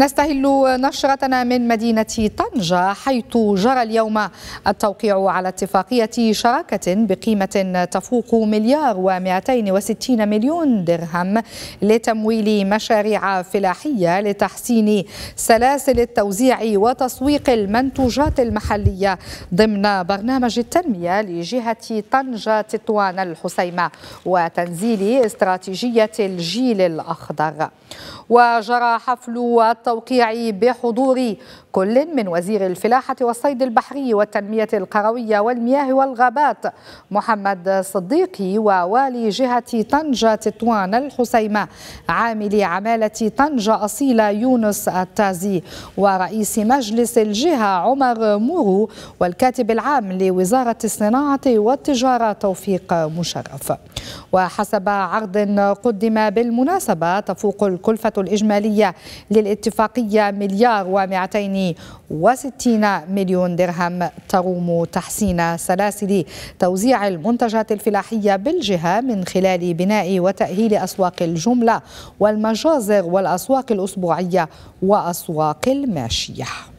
نستهل نشرتنا من مدينة طنجة حيث جرى اليوم التوقيع على اتفاقية شراكة بقيمة تفوق مليار و260 مليون درهم لتمويل مشاريع فلاحية لتحسين سلاسل التوزيع وتسويق المنتوجات المحلية ضمن برنامج التنمية لجهة طنجة تطوان الحسيمة وتنزيل استراتيجية الجيل الأخضر وجرى حفل التوقيع بحضور كل من وزير الفلاحة والصيد البحري والتنمية القروية والمياه والغابات محمد صديقي ووالي جهة طنجة تطوان الحسيمة عامل عمالة طنجة أصيلة يونس التازي ورئيس مجلس الجهة عمر مورو والكاتب العام لوزارة الصناعة والتجارة توفيق مشرف وحسب عرض قدم بالمناسبة تفوق الكلفة الإجمالية للاتفاق اتفاقية مليار و260 مليون درهم تروم تحسين سلاسل توزيع المنتجات الفلاحية بالجهة من خلال بناء وتأهيل أسواق الجملة والمجازر والأسواق الأسبوعية وأسواق الماشية